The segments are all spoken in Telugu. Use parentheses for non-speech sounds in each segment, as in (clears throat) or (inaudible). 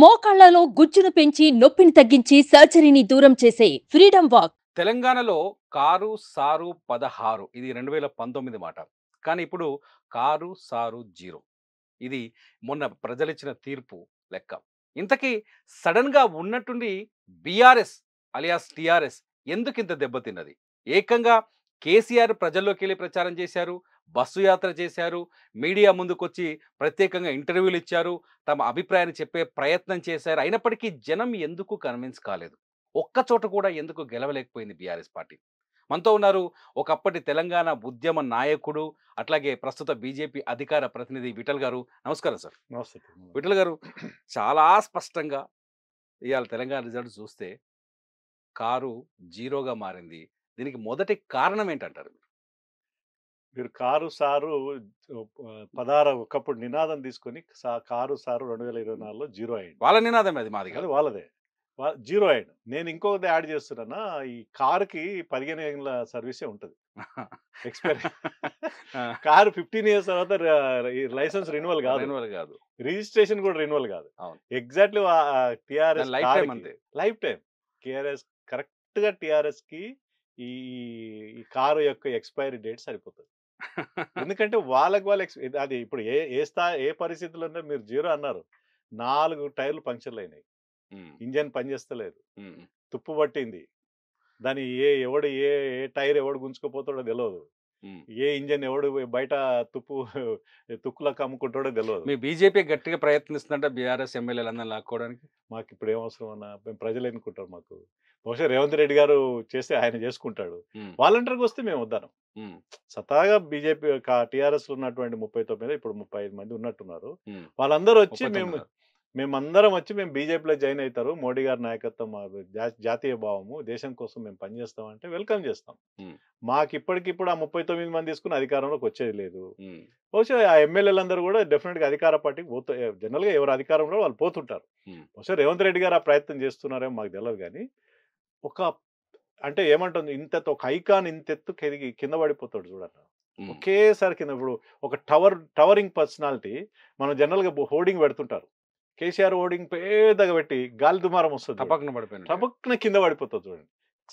మోకాళ్లలో గుజ్జును పెంచి నొప్పిని తగ్గించి సర్జరీని దూరం చేసే ఫ్రీడమ్ వాక్ తెలంగాణలో కారు సారు పదహారు ఇది రెండు వేల పంతొమ్మిది మాట కానీ ఇప్పుడు కారు సారు జీరో ఇది మొన్న ప్రజలిచ్చిన తీర్పు లెక్క ఇంతకీ సడన్గా ఉన్నట్టుండి బీఆర్ఎస్ అలియాస్ టిఆర్ఎస్ ఎందుకింత దెబ్బతిన్నది ఏకంగా కేసీఆర్ ప్రజల్లోకి వెళ్ళి ప్రచారం చేశారు బస్సు యాత్ర చేశారు మీడియా ముందుకొచ్చి ప్రత్యేకంగా ఇంటర్వ్యూలు ఇచ్చారు తమ అభిప్రాయాన్ని చెప్పే ప్రయత్నం చేశారు అయినప్పటికీ జనం ఎందుకు కన్విన్స్ కాలేదు ఒక్క చోట కూడా ఎందుకు గెలవలేకపోయింది బీఆర్ఎస్ పార్టీ మనతో ఉన్నారు ఒకప్పటి తెలంగాణ ఉద్యమ నాయకుడు అట్లాగే ప్రస్తుత బీజేపీ అధికార ప్రతినిధి విఠల్ గారు నమస్కారం సార్ నమస్తే విఠల్ గారు చాలా స్పష్టంగా ఇవాళ తెలంగాణ రిజల్ట్ చూస్తే కారు జీరోగా మారింది దీనికి మొదటి కారణం ఏంటంటారు మీరు మీరు కారు సారు పదార ఒకప్పుడు నినాదం తీసుకొని కారు సారు రెండు వేల ఇరవై నాలుగులో జీరో అయ్యింది వాళ్ళ నినాదం అది మాది కాదు వాళ్ళదే జీరో అయ్యింది నేను ఇంకొకటి యాడ్ చేస్తున్నానా ఈ కారుకి పదిహేను ఏళ్ళ సర్వీసే ఉంటుంది ఎక్స్పైరీ (laughs) (laughs) కారు ఫిఫ్టీన్ ఇయర్స్ తర్వాత లైసెన్స్ రిన్యువల్ కాదు రిన్యువల్ కాదు రిజిస్ట్రేషన్ కూడా రిన్యువల్ కాదు exactly TRS life time life time KRS correct గా టిఆర్ఎస్ కి ఈ ఈ కారు యొక్క ఎక్స్పైరీ డేట్ సరిపోతుంది ఎందుకంటే వాళ్ళకి వాళ్ళు అది ఇప్పుడు ఏ ఏ స్థా ఏ పరిస్థితుల్లో మీరు జీరో అన్నారు నాలుగు టైర్లు పంక్చర్లు అయినాయి ఇంజన్ పనిచేస్తలేదు తుప్పు పట్టింది దాని ఏ ఎవడు ఏ ఏ టైర్ ఎవడు గుంజుకుపోతాడో తెలియదు ఏ ఇంజన్ ఎవడు బయట తుప్పు తుక్కులకు అమ్ముకుంటాడో తెలియదు మీ బీజేపీ గట్టిగా ప్రయత్నిస్తుందంట బీఆర్ఎస్ ఎమ్మెల్యేలు అన్న లాక్కోవడానికి మాకు ఇప్పుడు ఏం అవసరం అన్న మేము ప్రజలు ఎన్నుకుంటారు మాకు బహుశా రేవంత్ రెడ్డి గారు చేస్తే ఆయన చేసుకుంటాడు వాలంటీర్కి వస్తే మేము వద్దాం సతాగా బీజేపీ టీఆర్ఎస్ లో ఉన్నటువంటి ముప్పై తొమ్మిది ఇప్పుడు ముప్పై ఐదు మంది ఉన్నట్టున్నారు వాళ్ళందరూ వచ్చి మేము మేమందరం వచ్చి మేము బీజేపీలో జాయిన్ అవుతారు మోడీ గారి నాయకత్వం జాతీయ భావము దేశం కోసం మేము పనిచేస్తాం అంటే వెల్కమ్ చేస్తాం మాకు ఇప్పటికిప్పుడు ఆ ముప్పై తొమ్మిది మంది తీసుకుని అధికారంలోకి వచ్చేది లేదు బహుశా ఆ ఎమ్మెల్యేలందరూ కూడా డెఫినెట్ గా అధికార పార్టీకి పోతూ జనరల్ గా ఎవరు అధికారంలో వాళ్ళు పోతుంటారు బహుశా రేవంత్ రెడ్డి గారు ఆ ప్రయత్నం చేస్తున్నారేమో మాకు తెలియదు కానీ ఒక అంటే ఏమంటుంది ఇంత ఒక ఐకాన్ ఇంతెత్తు కెరిగి కింద పడిపోతాడు చూడన్న ఒకేసారి కింద ఇప్పుడు ఒక టవర్ టవరింగ్ పర్సనాలిటీ మనం జనరల్గా హోర్డింగ్ పెడుతుంటారు కేసీఆర్ హోర్డింగ్ పేదగా పెట్టి గాలి దుమారం వస్తుంది టపక్న పడిపోయింది టపక్న కింద పడిపోతుంది చూడండి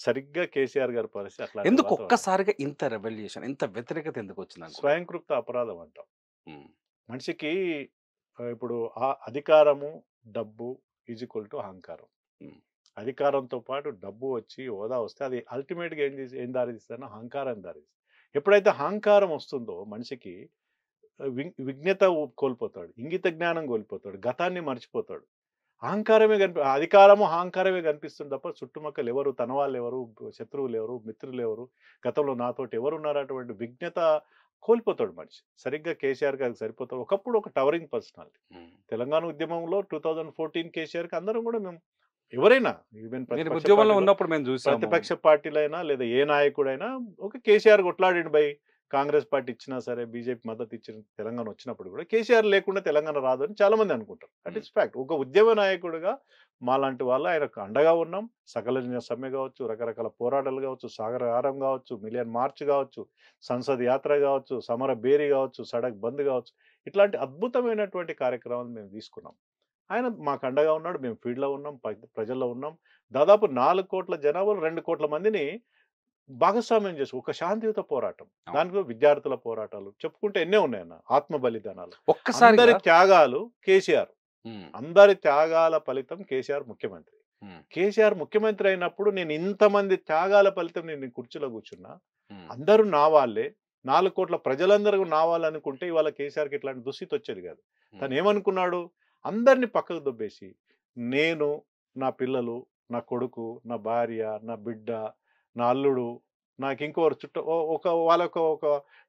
సరిగ్గా కేసీఆర్ గారి పరిస్థితి అట్లా ఎందుకు ఒక్కసారిగా ఇంత రెవల్యూషన్ ఇంత వ్యతిరేకత ఎందుకు వచ్చింది స్వయంకృప్త అపరాధం అంటాం మనిషికి ఇప్పుడు ఆ అధికారము డబ్బు ఈజ్ ఈక్వల్ టు అహంకారం అధికారంతో పాటు డబ్బు వచ్చి హోదా వస్తే అది అల్టిమేట్గా ఏం చేసి ఏం దారితీస్తుందన్న అహంకారం దారితీస్తుంది ఎప్పుడైతే అహంకారం వస్తుందో మనిషికి విజ్ఞత కోల్పోతాడు ఇంగిత జ్ఞానం కోల్పోతాడు గతాన్ని మర్చిపోతాడు అహంకారమే కనిపి అధికారము అహంకారమే కనిపిస్తుంది తప్ప చుట్టుమక్కలు ఎవరు తన వాళ్ళు ఎవరు శత్రువులు ఎవరు మిత్రులు ఎవరు గతంలో నాతోటి ఎవరు ఉన్నారు అటువంటి విఘ్నత కోల్పోతాడు మనిషి సరిగ్గా కేసీఆర్ గారికి సరిపోతాడు ఒకప్పుడు ఒక టవరింగ్ పర్సనాలిటీ తెలంగాణ ఉద్యమంలో టూ థౌజండ్ ఫోర్టీన్ కేసీఆర్కి అందరం కూడా మేము ఎవరైనా ఈవెన్ ఉద్యోగంలో ఉన్నప్పుడు మేము చూసాం ప్రతిపక్ష పార్టీలైనా లేదా ఏ నాయకుడైనా ఒక కేసీఆర్ కొట్లాడండి బై కాంగ్రెస్ పార్టీ ఇచ్చినా సరే బీజేపీ మద్దతు ఇచ్చిన తెలంగాణ వచ్చినప్పుడు కూడా కేసీఆర్ లేకుండా తెలంగాణ రాదు అని చాలా మంది అనుకుంటారు దట్ ఇస్ ఫ్యాక్ట్ ఒక ఉద్యమ మా మాలాంటి వాళ్ళు ఆయన అండగా ఉన్నాం సకల సమ్మె కావచ్చు రకరకాల పోరాటాలు కావచ్చు సాగరహారం కావచ్చు మిలియన్ మార్చ్ కావచ్చు సంసద్ యాత్ర కావచ్చు సమర బేరీ కావచ్చు సడక్ బంద్ కావచ్చు ఇట్లాంటి అద్భుతమైనటువంటి కార్యక్రమాలు మేము తీసుకున్నాం ఆయన మాకు అండగా ఉన్నాడు మేము ఫీల్డ్లో ఉన్నాం ప్రజల్లో ఉన్నాం దాదాపు నాలుగు కోట్ల జనాభాలు రెండు కోట్ల మందిని భాగస్వామ్యం చేసి ఒక శాంతియుత పోరాటం దానిలో విద్యార్థుల పోరాటాలు చెప్పుకుంటే ఎన్నే ఉన్నాయన్న ఆత్మ బలిదానాలు ఒక్కసారి త్యాగాలు కేసీఆర్ అందరి త్యాగాల ఫలితం కేసీఆర్ ముఖ్యమంత్రి కేసీఆర్ ముఖ్యమంత్రి అయినప్పుడు నేను ఇంతమంది త్యాగాల ఫలితం నేను కుర్చీలో కూర్చున్నా అందరూ నా వాళ్ళే నాలుగు కోట్ల ప్రజలందరూ నా వాళ్ళనుకుంటే ఇవాళ కేసీఆర్కి ఇట్లాంటి దుస్థితి వచ్చేది కాదు తను ఏమనుకున్నాడు అందరిని పక్కకు దుబ్బేసి నేను నా పిల్లలు నా కొడుకు నా భార్య నా బిడ్డ నా అల్లుడు నాకు ఇంకోరు చుట్టూ ఒక వాళ్ళొక ఒక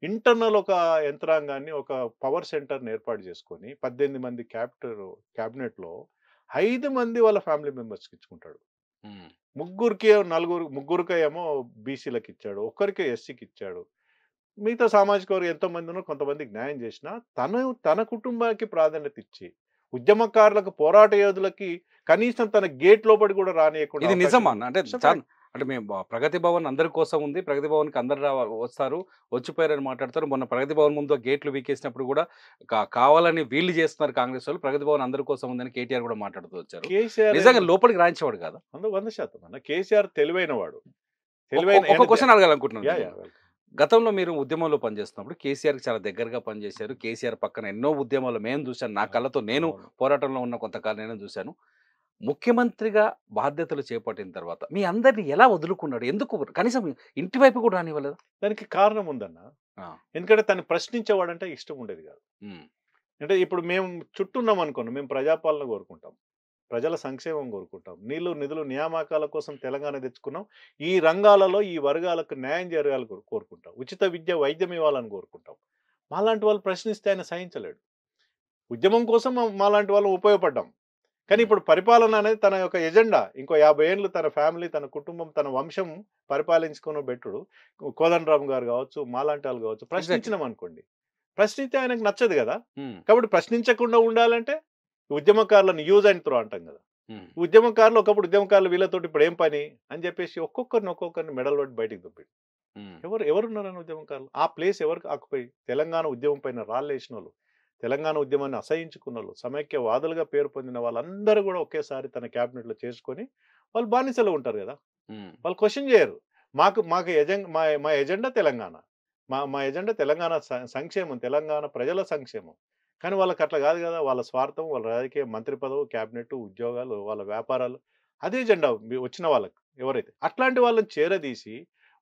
ఇంటర్నల్ ఒక యంత్రాంగాన్ని ఒక పవర్ సెంటర్ని ఏర్పాటు చేసుకొని పద్దెనిమిది మంది క్యాపిటర్ క్యాబినెట్లో ఐదు మంది వాళ్ళ ఫ్యామిలీ మెంబర్స్కి ఇచ్చుకుంటాడు ముగ్గురికి నలుగురు ముగ్గురికి ఏమో బీసీలకు ఇచ్చాడు ఒక్కరికి ఎస్సీకి ఇచ్చాడు మిగతా సామాజిక వర్గం ఎంతోమంది ఉన్నారు కొంతమందికి న్యాయం చేసినా తను తన కుటుంబానికి ప్రాధాన్యత ఇచ్చి ఉద్యమకారులకు పోరాట యోధులకి కనీసం తన గేట్ లోపలి కూడా రానియకుండా ఇది నిజమా అంటే అంటే మేము ప్రగతి భవన్ అందరి కోసం ఉంది ప్రగతి భవన్కి అందరు వస్తారు వచ్చిపోయారని మాట్లాడతారు మొన్న ప్రగతి భవన్ ముందు గేట్లు వీకేసినప్పుడు కూడా కావాలని వీళ్ళు చేస్తున్నారు కాంగ్రెస్ వాళ్ళు ప్రగతి భవన్ అందరి కోసం ఉందని కేటీఆర్ కూడా మాట్లాడుతూ వచ్చారు నిజంగా లోపలికి రాయించేవాడు కదా వంద శాతం అన్న కేసీఆర్ తెలివైన వాడు తెలివైన క్వశ్చన్ అడగాలనుకుంటున్నాను గతంలో మీరు ఉద్యమంలో పనిచేస్తున్నప్పుడు కేసీఆర్కి చాలా దగ్గరగా పనిచేశారు కేసీఆర్ పక్కన ఎన్నో ఉద్యమాలు మేము చూశాను నా కళ్ళతో నేను పోరాటంలో ఉన్న కొంతకాలం నేను చూశాను ముఖ్యమంత్రిగా బాధ్యతలు చేపట్టిన తర్వాత మీ అందరిని ఎలా వదులుకున్నాడు ఎందుకు కనీసం ఇంటి వైపు కూడా రానివ్వలేదు దానికి కారణం ఉందన్న ఎందుకంటే తను ప్రశ్నించేవాడంటే ఇష్టం ఉండేది కాదు అంటే ఇప్పుడు మేము చుట్టూ ఉన్నాం అనుకోండి మేము ప్రజాపాలన కోరుకుంటాం ప్రజల సంక్షేమం కోరుకుంటాం నీళ్లు నిధులు నియామకాల కోసం తెలంగాణ తెచ్చుకున్నాం ఈ రంగాలలో ఈ వర్గాలకు న్యాయం జరగాలని కోరుకుంటాం ఉచిత విద్య వైద్యం ఇవ్వాలని కోరుకుంటాం మాలాంటి వాళ్ళు ప్రశ్నిస్తే ఆయన సహించలేడు ఉద్యమం కోసం మాలాంటి వాళ్ళు ఉపయోగపడ్డాం కానీ ఇప్పుడు పరిపాలన అనేది తన యొక్క ఎజెండా ఇంకో యాభై ఏళ్ళు తన ఫ్యామిలీ తన కుటుంబం తన వంశం బెట్టుడు పెట్టుడు కోదండరామ్ గారు కావచ్చు మాలాంటి వాళ్ళు కావచ్చు ప్రశ్నించినాం అనుకోండి ప్రశ్నిస్తే ఆయనకు నచ్చదు కదా కాబట్టి ప్రశ్నించకుండా ఉండాలంటే ఉద్యమకారులను యూజ్ అండ్ త్రో అంటాం కదా ఉద్యమకారులు ఒకప్పుడు ఉద్యమకారులు వీళ్ళతోటి ఇప్పుడు ఏం పని అని చెప్పేసి ఒక్కొక్కరిని ఒక్కొక్కరిని మెడల్ పట్టి బయటికి దుప్పాడు ఎవరు ఎవరున్నారని ఉద్యమకారులు ఆ ప్లేస్ ఎవరికి ఆకుపోయి తెలంగాణ ఉద్యమం పైన రాళ్ళేసిన వాళ్ళు తెలంగాణ ఉద్యమాన్ని అసహించుకున్న వాళ్ళు వాదులుగా పేరు పొందిన వాళ్ళందరూ కూడా ఒకేసారి తన క్యాబినెట్లో చేసుకొని వాళ్ళు బానిసలు ఉంటారు కదా వాళ్ళు క్వశ్చన్ చేయరు మాకు మాకు మా మా ఎజెండా తెలంగాణ మా మా ఎజెండా తెలంగాణ సంక్షేమం తెలంగాణ ప్రజల సంక్షేమం కానీ వాళ్ళకి అట్లా కాదు కదా వాళ్ళ స్వార్థం వాళ్ళ రాజకీయ మంత్రి పదవు క్యాబినెట్ ఉద్యోగాలు వాళ్ళ వ్యాపారాలు అదే జెండా వచ్చిన వాళ్ళకి ఎవరైతే అట్లాంటి వాళ్ళని చేరదీసి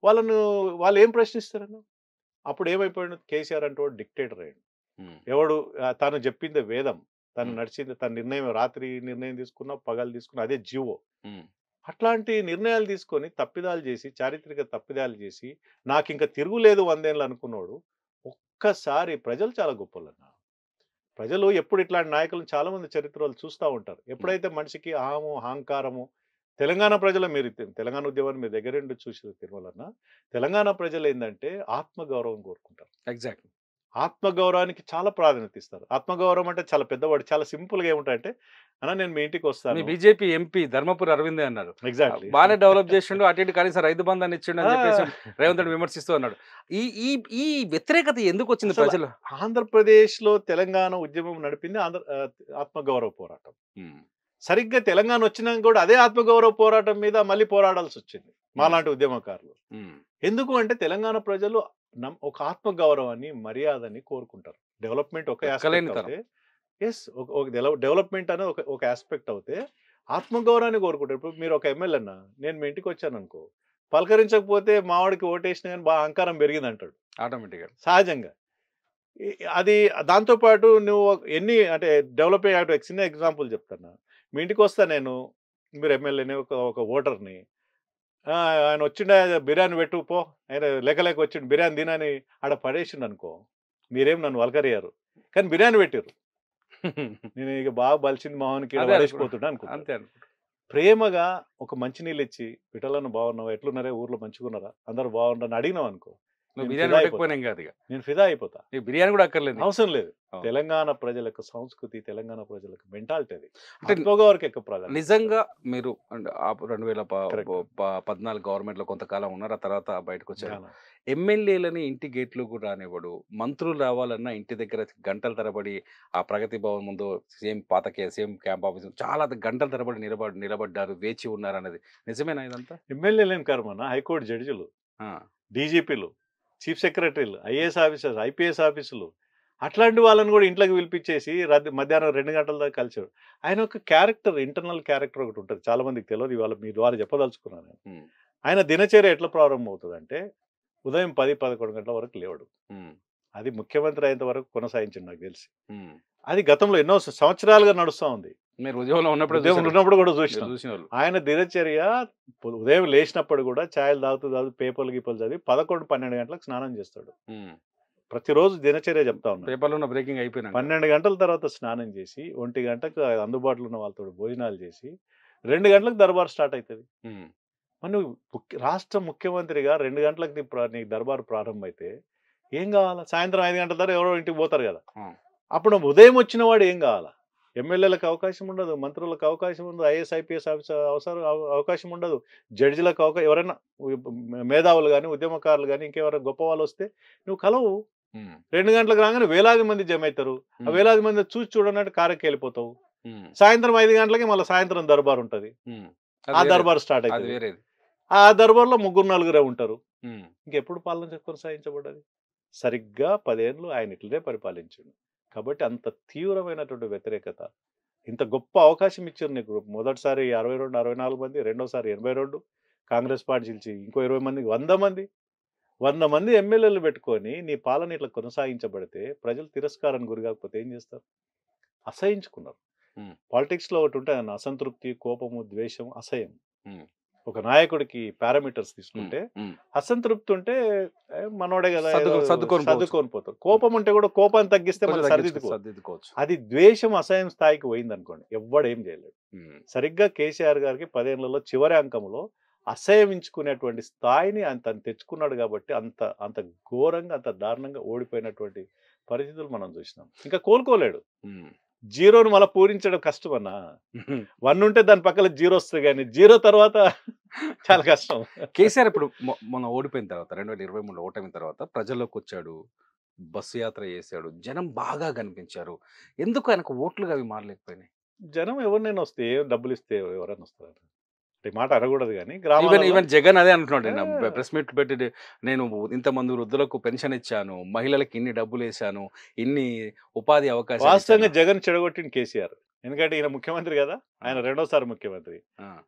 వాళ్ళను వాళ్ళు ఏం ప్రశ్నిస్తారన్న అప్పుడు ఏమైపోయాడు కేసీఆర్ అంటే వాడు డిక్టేటర్ అయ్యాడు ఎవడు తాను చెప్పింది వేదం తను నడిచింది తన నిర్ణయం రాత్రి నిర్ణయం తీసుకున్నా పగలు తీసుకున్నా అదే జీవో అట్లాంటి నిర్ణయాలు తీసుకొని తప్పిదాలు చేసి చారిత్రక తప్పిదాలు చేసి నాకు ఇంకా తిరుగులేదు వందేళ్ళు అనుకున్నాడు ఒక్కసారి ప్రజలు చాలా గొప్పలు అన్నారు ప్రజలు ఎప్పుడు ఇట్లాంటి నాయకులను చాలామంది చరిత్రలు చూస్తూ ఉంటారు ఎప్పుడైతే మనిషికి అహము అహంకారము తెలంగాణ ప్రజల మీరు తెలంగాణ ఉద్యమాన్ని మీ దగ్గర చూసి తిరుమలన్న తెలంగాణ ప్రజలు ఏంటంటే ఆత్మగౌరవం కోరుకుంటారు ఎగ్జాక్ట్ ఆత్మగౌరవానికి చాలా ప్రాధాన్యత ఇస్తారు ఆత్మగౌరవం అంటే చాలా పెద్దవాడు చాలా సింపుల్గా ఏముంటాయంటే అన్న నేను మీ ఇంటికి వస్తాను బీజేపీ ఎంపీ ధర్మపురి అరవిందే అన్నారు ఎగ్జాక్ట్లీ బాగానే డెవలప్ చేసిండు అటు ఇటు కనీసం రైతు బంధాన్ని ఇచ్చిండు అని చెప్పేసి రేవంత్ రెడ్డి విమర్శిస్తూ అన్నాడు ఈ ఈ ఈ వ్యతిరేకత ఎందుకు వచ్చింది ప్రజలు ఆంధ్రప్రదేశ్లో తెలంగాణ ఉద్యమం నడిపింది ఆంధ్ర ఆత్మగౌరవ పోరాటం సరిగ్గా తెలంగాణ వచ్చినాక కూడా అదే ఆత్మగౌరవ పోరాటం మీద మళ్ళీ పోరాడాల్సి వచ్చింది మాలాంటి ఉద్యమకారులు ఎందుకు అంటే తెలంగాణ ప్రజలు నమ్ ఒక ఆత్మగౌరవాన్ని మర్యాదని కోరుకుంటారు డెవలప్మెంట్ ఒక ఎస్ ఒక డెవలప్మెంట్ అనేది ఒక ఒక ఆస్పెక్ట్ అవుతే ఆత్మగౌరవాన్ని కోరుకుంటారు ఇప్పుడు మీరు ఒక ఎమ్మెల్యే అన్న నేను మీ ఇంటికి వచ్చాను అనుకో పలకరించకపోతే మావాడికి ఓటేసిన కానీ బాగా అహంకారం పెరిగింది అంటాడు ఆటోమేటిక్గా సహజంగా అది దాంతోపాటు నువ్వు ఎన్ని అంటే డెవలప్ అయ్యే చిన్న ఎగ్జాంపుల్ చెప్తాను మీ ఇంటికి వస్తా నేను మీరు ఎమ్మెల్యేని ఒక ఒక ఓటర్ని ఆయన వచ్చిండే బిర్యానీ పెట్టు పో ఆయన లెక్క లెక్క వచ్చిండు బిర్యానీ తినని ఆడ పడేసిండు అనుకో మీరేం నన్ను వలకరయ్యారు కానీ బిర్యానీ పెట్టారు నేను ఇక బాగా బలిసింది మోహన్కి పడేసిపోతుండే అనుకుంటా ప్రేమగా ఒక మంచినీళ్ళు ఇచ్చి పిటలను బాగున్నావా ఎట్లున్నారే ఊర్లో మంచిగున్నారా అందరు బాగుండని అడిగినావు అనుకో నువ్వు బిర్యానీ పెట్టకపోయినా కాదు ఇక నేను ఫిదా అయిపోతా నీకు బిర్యానీ కూడా అక్కర్లేదు అవసరం లేదు తెలంగాణ ప్రజలకు సంస్కృతి తెలంగాణ ప్రజలకు మెంటాలిటీ అది అంటే వరకు ఎక్కువ నిజంగా మీరు రెండు వేల పద్నాలుగు గవర్నమెంట్ లో కొంతకాలం ఉన్నారు ఆ తర్వాత బయటకు వచ్చారు ఎమ్మెల్యేలని ఇంటి గేట్లు కూడా రానివ్వడు మంత్రులు రావాలన్నా ఇంటి దగ్గర గంటల తరబడి ఆ ప్రగతి భవన్ ముందు సేమ్ పాత సేమ్ క్యాంప్ ఆఫీస్ చాలా గంటల తరబడి నిలబడి నిలబడ్డారు వేచి ఉన్నారు అనేది నిజమేనా ఇదంతా ఎమ్మెల్యేలేం కర్మనా హైకోర్టు జడ్జిలు డీజీపీలు చీఫ్ సెక్రటరీలు ఐఏఎస్ ఆఫీసర్స్ ఐపీఎస్ ఆఫీసులు అట్లాంటి వాళ్ళని కూడా ఇంట్లోకి పిలిపించేసి రద్ది మధ్యాహ్నం రెండు గంటల దాకా కలిసాడు ఆయన ఒక క్యారెక్టర్ ఇంటర్నల్ క్యారెక్టర్ ఒకటి ఉంటుంది చాలా మందికి తెలియదు ఇవాళ మీ ద్వారా చెప్పదలుచుకున్నాను నేను ఆయన దినచర్య ఎట్లా ప్రారంభం అవుతుంది అంటే ఉదయం పది పదకొండు గంటల వరకు లేవడు అది ముఖ్యమంత్రి అయ్యేంత వరకు కొనసాగించింది నాకు తెలిసి అది గతంలో ఎన్నో సంవత్సరాలుగా నడుస్తూ ఉంది మీరు ఉద్యోగంలో ఉన్నప్పుడు ఉన్నప్పుడు కూడా చూసిన ఆయన దినచర్య ఉదయం లేచినప్పుడు కూడా ఛాయలు తాగుతూ తాగుతూ పేపర్లు గీపలు చదివి పదకొండు పన్నెండు గంటలకు స్నానం చేస్తాడు ప్రతిరోజు దినచర్య చెప్తా ఉన్నాడు పేపర్లో ఉన్న బ్రేకింగ్ అయిపోయినా పన్నెండు గంటల తర్వాత స్నానం చేసి ఒంటి గంటకు అందుబాటులో ఉన్న వాళ్ళతో భోజనాలు చేసి రెండు గంటలకు దర్బార్ స్టార్ట్ అవుతుంది మరి నువ్వు రాష్ట్ర ముఖ్యమంత్రిగా రెండు గంటలకు నీ నీకు దర్బారు ప్రారంభమైతే ఏం కావాలా సాయంత్రం ఐదు గంటల తర్వాత ఎవరో ఇంటికి పోతారు కదా అప్పుడు ఉదయం వచ్చిన వాడు ఏం కావాలా ఎమ్మెల్యేలకు అవకాశం ఉండదు మంత్రులకు అవకాశం ఉండదు ఐఏఎస్ ఐపీఎస్ ఆఫీసర్ అవసరం అవకాశం ఉండదు జడ్జిలకు అవకాశం ఎవరైనా మేధావులు కానీ ఉద్యమకారులు కానీ ఇంకెవరైనా గొప్ప వాళ్ళు వస్తే నువ్వు కలవు రెండు గంటలకు రాగానే వేలాది మంది జమ అవుతారు ఆ వేలాది మంది చూసి చూడనట్టు కారకి వెళ్ళిపోతావు సాయంత్రం ఐదు గంటలకి మళ్ళీ సాయంత్రం దర్బార్ ఉంటుంది ఆ దర్బార్ స్టార్ట్ అవుతుంది ఆ దర్బార్లో ముగ్గురు నలుగురే ఉంటారు ఇంకెప్పుడు పాలన కొనసాగించబడ్డది సరిగ్గా పదేళ్ళు ఆయన ఇట్లనే పరిపాలించిండు కాబట్టి అంత తీవ్రమైనటువంటి వ్యతిరేకత ఇంత గొప్ప అవకాశం ఇచ్చారు నీకు మొదటిసారి అరవై రెండు అరవై నాలుగు మంది రెండోసారి ఎనభై రెండు కాంగ్రెస్ పార్టీ గెలిచి ఇంకో ఇరవై మంది వంద మంది వంద మంది ఎమ్మెల్యేలు పెట్టుకొని నీ పాలన ఇట్లా కొనసాగించబడితే ప్రజలు తిరస్కారానికి గురికాకపోతే ఏం చేస్తారు అసహించుకున్నారు పాలిటిక్స్లో ఒకటి ఉంటాయి అసంతృప్తి కోపము ద్వేషం అసహ్యం ఒక నాయకుడికి పారామీటర్స్ తీసుకుంటే అసంతృప్తి ఉంటే మనోడే కదా సర్దుకొని పోతారు కోపం ఉంటే కూడా కోపాన్ని తగ్గిస్తే మనం సర్దిద్దుకోవచ్చు అది ద్వేషం అసహ్యం స్థాయికి పోయింది అనుకోండి ఎవ్వడేం చేయలేదు సరిగ్గా కేసీఆర్ గారికి పదేళ్లలో చివరి అంకంలో అసహ్యమించుకునేటువంటి స్థాయిని ఆయన తను తెచ్చుకున్నాడు కాబట్టి అంత అంత ఘోరంగా అంత దారుణంగా ఓడిపోయినటువంటి పరిస్థితులు మనం చూసినాం ఇంకా కోలుకోలేడు జీరోను మళ్ళీ పూరించడం కష్టం అన్న వన్ ఉంటే దాని పక్కన జీరో వస్తుంది కానీ జీరో తర్వాత (laughs) చాలా కష్టం కేసీఆర్ ఇప్పుడు మనం ఓడిపోయిన తర్వాత రెండు వేల ఇరవై మూడు ఓటమి తర్వాత ప్రజల్లోకి వచ్చాడు బస్సు యాత్ర చేశాడు జనం బాగా కనిపించారు ఎందుకు ఆయనకు ఓట్లుగా అవి మారలేకపోయినాయి జనం ఎవరినైనా వస్తే డబ్బులు ఇస్తే ఎవరైనా వస్తారు మాట అనకూడదు కానీ గ్రామీణ ఈవెన్ జగన్ అదే అంటున్నాడు ప్రెస్ మీట్ పెట్టి నేను ఇంతమంది వృద్ధులకు పెన్షన్ ఇచ్చాను మహిళలకు ఇన్ని డబ్బులు వేశాను ఇన్ని ఉపాధి అవకాశాలు వాస్తవంగా జగన్ చెడగొట్టిన కేసీఆర్ ఎందుకంటే ఈయన ముఖ్యమంత్రి కదా ఆయన రెండోసారి ముఖ్యమంత్రి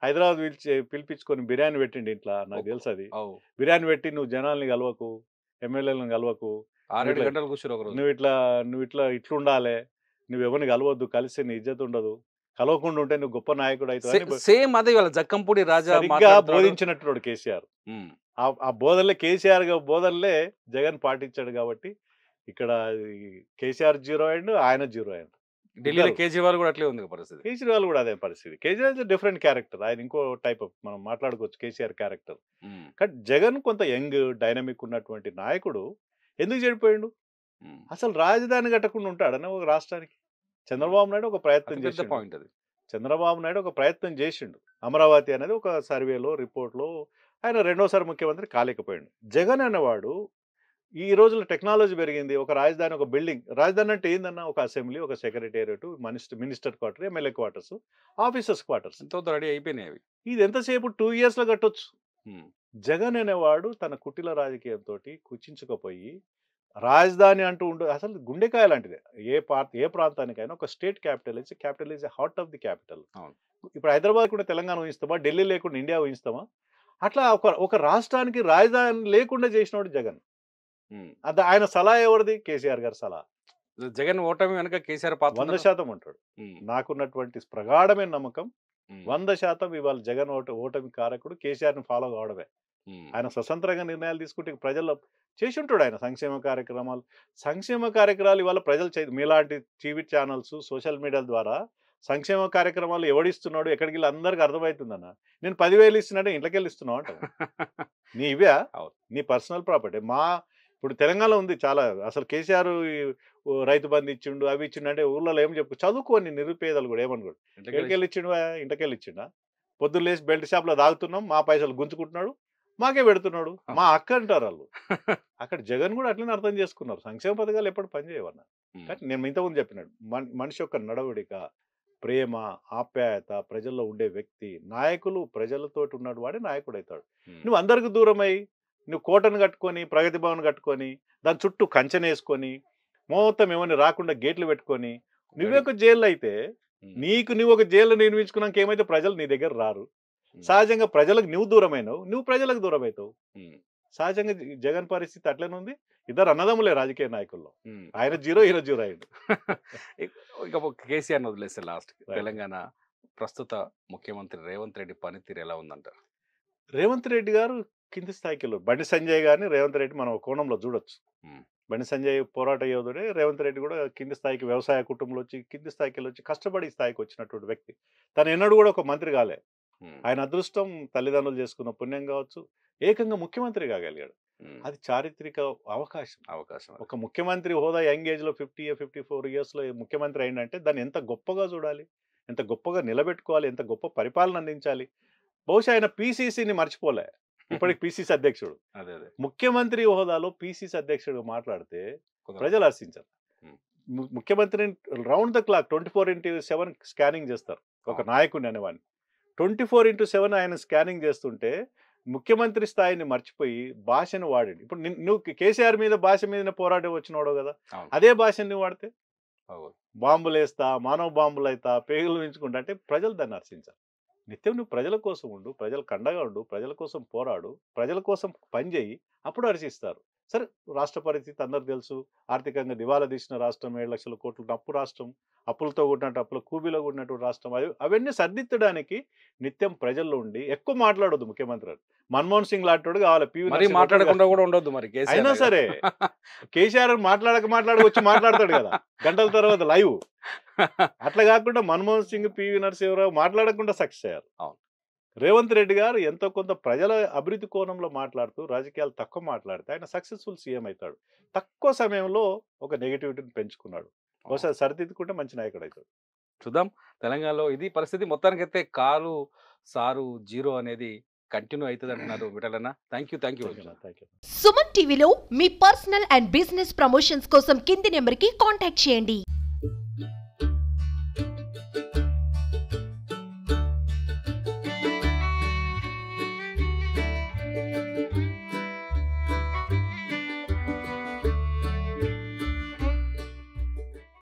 హైదరాబాద్ పిలిచి పిలిపించుకొని బిర్యానీ పెట్టిండి ఇంట్లో నాకు తెలుసు అది బిర్యానీ పెట్టి నువ్వు జనాల్ని కలవకు ఎమ్మెల్యేలను కలవకు గంటలు నువ్వు ఇట్లా నువ్వు ఇట్లా ఇట్లుండాలి నువ్వు ఎవరిని కలవద్దు కలిసి నీ ఇజ్జత్ ఉండదు కలవకుండా ఉంటే నువ్వు గొప్ప నాయకుడు అయితే సేమ్ అదే వాళ్ళ జక్కంపూడి రాజా బోధించినట్టు కేసీఆర్ ఆ బోధనలే కేసీఆర్ బోధనలే జగన్ పాటించాడు కాబట్టి ఇక్కడ కేసీఆర్ జీరో అండ్ ఆయన జీరో అండ్ ఢిల్లీలో కేజ్రీవాల్ కూడా అట్లే ఉంది పరిస్థితి కేజ్రీవాల్ కూడా అదే పరిస్థితి కేజ్రీవాల్ డిఫరెంట్ క్యారెక్టర్ ఆయన ఇంకో టైప్ ఆఫ్ మనం మాట్లాడుకోవచ్చు కేసీఆర్ క్యారెక్టర్ కానీ జగన్ కొంత యంగ్ డైనమిక్ ఉన్నటువంటి నాయకుడు ఎందుకు చెడిపోయిండు అసలు రాజధాని కట్టకుండా ఉంటాడనే ఒక రాష్ట్రానికి చంద్రబాబు నాయుడు ఒక ప్రయత్నం చేసే పాయింట్ అది చంద్రబాబు నాయుడు ఒక ప్రయత్నం చేసిండు అమరావతి అనేది ఒక సర్వేలో రిపోర్ట్లో ఆయన రెండోసారి ముఖ్యమంత్రి కాలేకపోయాడు జగన్ అనేవాడు ఈ రోజుల్లో టెక్నాలజీ పెరిగింది ఒక రాజధాని ఒక బిల్డింగ్ రాజధాని అంటే ఏందన్నా ఒక అసెంబ్లీ ఒక secretariat minister minister quarter MLA quarters officers quarters ready అయిపోయినాయి అవి ఇది ఎంతసేపు టూ ఇయర్స్లో కట్టొచ్చు జగన్ అనేవాడు తన కుటిల రాజకీయంతో కుచించుకపోయి రాజధాని అంటూ ఉండదు అసలు గుండెకాయ లాంటిది ఏ పార్ట్ ఏ ప్రాంతానికైనా ఒక state capital is capital is heart of the capital ఇప్పుడు హైదరాబాద్ కూడా తెలంగాణ ఊహిస్తామా ఢిల్లీ లేకుండా ఇండియా ఊహిస్తామా అట్లా ఒక ఒక రాష్ట్రానికి రాజధాని లేకుండా వాడు జగన్ అది ఆయన సలహా ఎవరిది కేసీఆర్ గారి సలహా జగన్ ఓటమి వెనక కేసీఆర్ పాత్ర వంద శాతం ఉంటాడు నాకున్నటువంటి ప్రగాఢమైన నమ్మకం వంద శాతం ఇవాళ జగన్ ఓట ఓటమి కారకుడు కేసీఆర్ని ఫాలో కావడమే ఆయన స్వతంత్రంగా నిర్ణయాలు తీసుకుంటే ప్రజల్లో చేసి ఉంటాడు ఆయన సంక్షేమ కార్యక్రమాలు సంక్షేమ కార్యక్రమాలు ఇవాళ ప్రజలు మీలాంటి టీవీ ఛానల్స్ సోషల్ మీడియా ద్వారా సంక్షేమ కార్యక్రమాలు ఎవడిస్తున్నాడు ఎక్కడికి వెళ్ళి అందరికి అర్థమవుతుందన్న నేను పదివేలు ఇస్తున్నాడు ఇంట్లోకి వెళ్ళి ఇస్తున్నావు అంట (laughs) నీ ఇవే నీ పర్సనల్ ప్రాపర్టీ మా ఇప్పుడు తెలంగాణలో ఉంది చాలా అసలు కేసీఆర్ రైతు బంధు ఇచ్చిండు అవి ఇచ్చిండు అంటే ఊర్లో ఏం చెప్పు చదువుకోని నిరుపేదలు కూడా ఏమనుకోడు కూడా వెళ్ళి ఇచ్చిండు ఇంటికెళ్ళి ఇచ్చిండా పొద్దున్నేసి బెల్ట్ షాప్లో తాగుతున్నాం మా పైసలు గుంజుకుంటున్నాడు మాకే పెడుతున్నాడు మా అక్క అంటారు వాళ్ళు అక్కడ జగన్ కూడా అట్లనే అర్థం చేసుకున్నారు సంక్షేమ పథకాలు ఎప్పుడు చేయవన్న కానీ నేను ఇంతకుముందు చెప్పినాడు మనిషి యొక్క నడవడిక ప్రేమ ఆప్యాయత ప్రజల్లో ఉండే వ్యక్తి నాయకులు ప్రజలతో ఉన్నాడు వాడే నాయకుడు అవుతాడు నువ్వు అందరికి దూరమై నువ్వు కోటను కట్టుకొని ప్రగతి భవన్ కట్టుకొని దాని చుట్టూ కంచెనేసుకొని మొత్తం ఏమైనా రాకుండా గేట్లు పెట్టుకొని నువ్వే ఒక జైల్లో అయితే నీకు నువ్వు ఒక జైలు నిర్మించుకున్నాక ఏమైతే ప్రజలు నీ దగ్గర రారు సహజంగా ప్రజలకు నువ్వు దూరమైనావు నువ్వు ప్రజలకు దూరం అవుతావు సహజంగా జగన్ పరిస్థితి అట్లనే ఉంది ఇద్దరు అన్నదమ్ములే రాజకీయ నాయకుల్లో ఆయన జీరో ఈరోజు జీరో ఇక కేసీఆర్ వదిలేస్తే లాస్ట్ తెలంగాణ ప్రస్తుత ముఖ్యమంత్రి రేవంత్ రెడ్డి పనితీరు ఎలా ఉందంటారు రేవంత్ రెడ్డి గారు కింది స్థాయికి బండి సంజయ్ గారిని రేవంత్ రెడ్డి మనం కోణంలో చూడొచ్చు బండి సంజయ్ పోరాట యోధుడే రేవంత్ రెడ్డి కూడా కింది స్థాయికి వ్యవసాయ కుటుంబంలో వచ్చి కింది స్థాయికి వచ్చి కష్టపడి స్థాయికి వచ్చినటువంటి వ్యక్తి తను ఎన్నడూ కూడా ఒక మంత్రి కాలే ఆయన అదృష్టం తల్లిదండ్రులు చేసుకున్న పుణ్యం కావచ్చు ఏకంగా ముఖ్యమంత్రి కాగలిగాడు అది చారిత్రక అవకాశం అవకాశం ఒక ముఖ్యమంత్రి హోదా యంగ్ ఏజ్ లో ఫిఫ్టీ ఫిఫ్టీ ఫోర్ ఇయర్స్ లో ముఖ్యమంత్రి అయిందంటే దాన్ని ఎంత గొప్పగా చూడాలి ఎంత గొప్పగా నిలబెట్టుకోవాలి ఎంత గొప్ప పరిపాలన అందించాలి బహుశా ఆయన పీసీసీని మర్చిపోలే ఇప్పటికి (laughs) పీసీసీ అధ్యక్షుడు అదే అదే ముఖ్యమంత్రి హోదాలో పీసీసీ అధ్యక్షుడు మాట్లాడితే ప్రజలు హర్షించారు ముఖ్యమంత్రిని round the clock twenty four into seven scanning చేస్తారు ఒక నాయకుడిని అనేవాడిని ట్వంటీ ఫోర్ ఇంటూ సెవెన్ ఆయన స్కానింగ్ చేస్తుంటే ముఖ్యమంత్రి స్థాయిని మర్చిపోయి భాషను వాడండి ఇప్పుడు నువ్వు కేసీఆర్ మీద భాష మీద పోరాటం వాడు కదా అదే భాషని నువ్వు వాడితే బాంబులు వేస్తా మానవ బాంబులు అవుతా పేగులు పెంచుకుంటా అంటే ప్రజలు దాన్ని హర్షించాలి నిత్యం నువ్వు ప్రజల కోసం ఉండు ప్రజలకు అండగా ఉండు ప్రజల కోసం పోరాడు ప్రజల కోసం పనిచేయి అప్పుడు హర్షిస్తారు సరే రాష్ట్ర పరిస్థితి అందరు తెలుసు ఆర్థికంగా దివాలా తీసిన రాష్ట్రం ఏడు లక్షల కోట్లు అప్పు రాష్ట్రం అప్పులతో కూడినట్టు అప్పుల కూబీలో కూడినటువంటి రాష్ట్రం అవి అవన్నీ సర్దిద్దడానికి నిత్యం ప్రజల్లో ఉండి ఎక్కువ మాట్లాడొద్దు ముఖ్యమంత్రి మన్మోహన్ సింగ్ లాంటి కావాలి పీవీ మాట్లాడకుండా కూడా ఉండదు మరి అయినా సరే కేసీఆర్ మాట్లాడక మాట్లాడక వచ్చి మాట్లాడతాడు కదా గంటల తర్వాత లైవ్ అట్లా కాకుండా మన్మోహన్ సింగ్ పివి నరసింహరావు మాట్లాడకుండా సక్సెస్ అయ్యారు అవును రేవంత్ రెడ్డి గారు ఎంతో కొంత ప్రజల అభివృద్ధి కోణంలో మాట్లాడుతూ రాజకీయాలు తక్కువ మాట్లాడితే ఆయన సక్సెస్ఫుల్ సీఎం అవుతాడు తక్కువ సమయంలో ఒక నెగిటివిటీని పెంచుకున్నాడు బహుశా సరిదిద్దుకుంటే మంచి నాయకుడు అవుతాడు చూద్దాం తెలంగాణలో ఇది పరిస్థితి మొత్తానికి అయితే కారు సారు జీరో అనేది కంటిన్యూ అవుతుంది అంటున్నారు (clears throat) విటలన్న thank you thank you Suman టీవీలో మీ పర్సనల్ అండ్ బిజినెస్ ప్రమోషన్స్ కోసం కింది నెంబర్కి కాంటాక్ట్ చేయండి